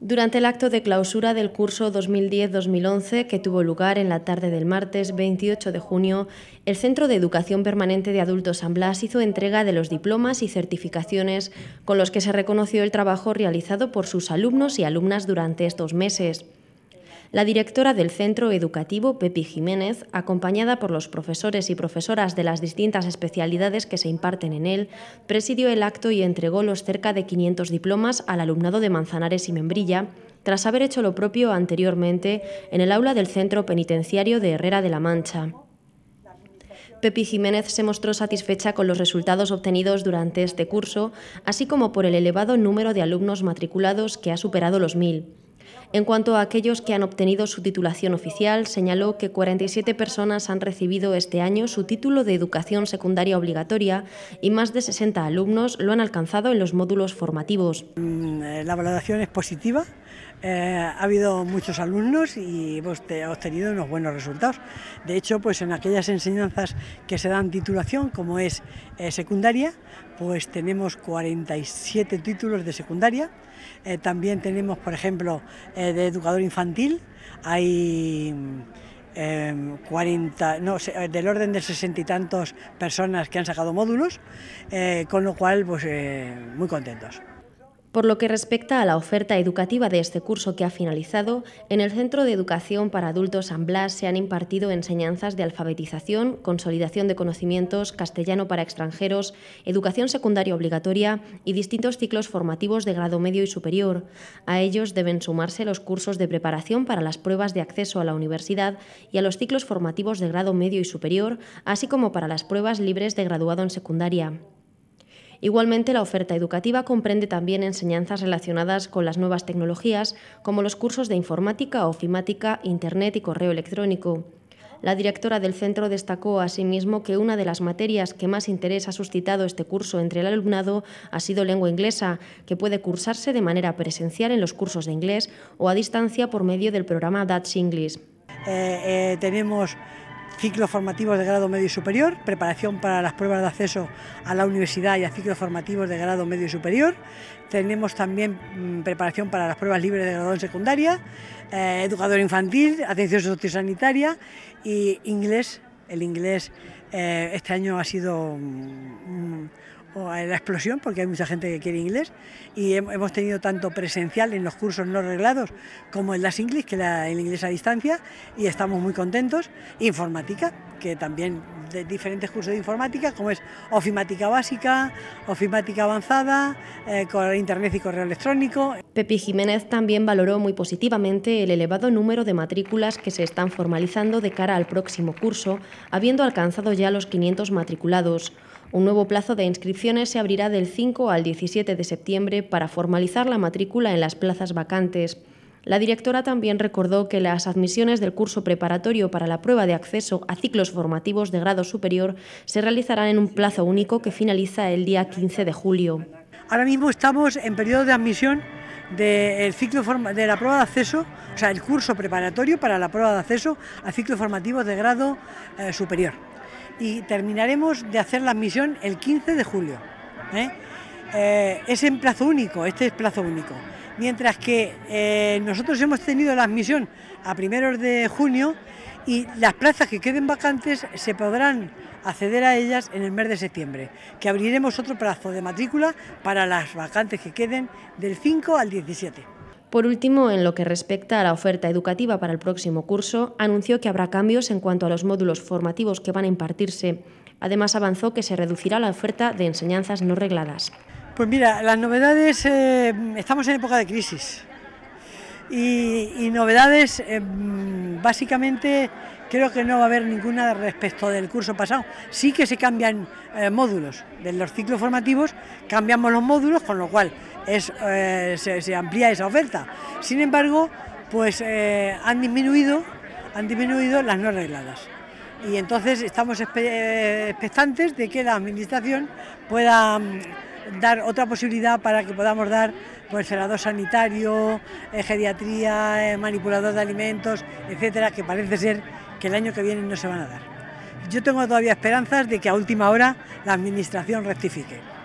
Durante el acto de clausura del curso 2010-2011 que tuvo lugar en la tarde del martes 28 de junio, el Centro de Educación Permanente de Adultos San Blas hizo entrega de los diplomas y certificaciones con los que se reconoció el trabajo realizado por sus alumnos y alumnas durante estos meses la directora del Centro Educativo, Pepi Jiménez, acompañada por los profesores y profesoras de las distintas especialidades que se imparten en él, presidió el acto y entregó los cerca de 500 diplomas al alumnado de Manzanares y Membrilla, tras haber hecho lo propio anteriormente en el aula del Centro Penitenciario de Herrera de la Mancha. Pepi Jiménez se mostró satisfecha con los resultados obtenidos durante este curso, así como por el elevado número de alumnos matriculados que ha superado los mil. En cuanto a aquellos que han obtenido su titulación oficial, señaló que 47 personas han recibido este año su título de educación secundaria obligatoria y más de 60 alumnos lo han alcanzado en los módulos formativos. Mm, eh, la valoración es positiva eh, ha habido muchos alumnos y hemos obtenido unos buenos resultados. De hecho, pues en aquellas enseñanzas que se dan titulación, como es eh, secundaria, pues tenemos 47 títulos de secundaria. Eh, también tenemos, por ejemplo, de educador infantil, hay 40, em, del orden de sesenta y tantos personas que han sacado módulos, con lo cual, pues, muy contentos. Por lo que respecta a la oferta educativa de este curso que ha finalizado, en el Centro de Educación para Adultos San Blas se han impartido enseñanzas de alfabetización, consolidación de conocimientos, castellano para extranjeros, educación secundaria obligatoria y distintos ciclos formativos de grado medio y superior. A ellos deben sumarse los cursos de preparación para las pruebas de acceso a la universidad y a los ciclos formativos de grado medio y superior, así como para las pruebas libres de graduado en secundaria. Igualmente, la oferta educativa comprende también enseñanzas relacionadas con las nuevas tecnologías, como los cursos de informática, ofimática, internet y correo electrónico. La directora del centro destacó asimismo que una de las materias que más interés ha suscitado este curso entre el alumnado ha sido lengua inglesa, que puede cursarse de manera presencial en los cursos de inglés o a distancia por medio del programa Dutch English. Eh, eh, tenemos ciclos formativos de grado medio y superior, preparación para las pruebas de acceso a la universidad y a ciclos formativos de grado medio y superior. Tenemos también mm, preparación para las pruebas libres de grado en secundaria, eh, educador infantil, atención sociosanitaria y inglés. El inglés eh, este año ha sido mm, o a la explosión, porque hay mucha gente que quiere inglés, y hemos tenido tanto presencial en los cursos no reglados como en las inglés, que la, el inglés a distancia, y estamos muy contentos. Informática, que también de diferentes cursos de informática, como es ofimática básica, ofimática avanzada, eh, con internet y correo electrónico. Pepi Jiménez también valoró muy positivamente el elevado número de matrículas que se están formalizando de cara al próximo curso, habiendo alcanzado ya los 500 matriculados un nuevo plazo de inscripciones se abrirá del 5 al 17 de septiembre para formalizar la matrícula en las plazas vacantes. La directora también recordó que las admisiones del curso preparatorio para la prueba de acceso a ciclos formativos de grado superior se realizarán en un plazo único que finaliza el día 15 de julio. Ahora mismo estamos en periodo de admisión del ciclo de la prueba de acceso, o sea, el curso preparatorio para la prueba de acceso a ciclos formativos de grado eh, superior y terminaremos de hacer la admisión el 15 de julio. ¿eh? Eh, es en plazo único, este es plazo único. Mientras que eh, nosotros hemos tenido la admisión a primeros de junio y las plazas que queden vacantes se podrán acceder a ellas en el mes de septiembre, que abriremos otro plazo de matrícula para las vacantes que queden del 5 al 17. Por último, en lo que respecta a la oferta educativa para el próximo curso, anunció que habrá cambios en cuanto a los módulos formativos que van a impartirse. Además, avanzó que se reducirá la oferta de enseñanzas no regladas. Pues mira, las novedades, eh, estamos en época de crisis y, novedades, eh, básicamente creo que no va a haber ninguna respecto del curso pasado. Sí que se cambian eh, módulos de los ciclos formativos, cambiamos los módulos, con lo cual es, eh, se, amplía esa oferta. Sin embargo, pues eh, han, disminuido, han disminuido las no arregladas. Y entonces estamos eh, expectantes de que la Administración pueda mm, dar otra posibilidad para que podamos dar pues sanitario, geriatría, manipulador de alimentos, etcétera, que parece ser que el año que viene no se van a dar. Yo tengo todavía esperanzas de que a última hora la administración rectifique.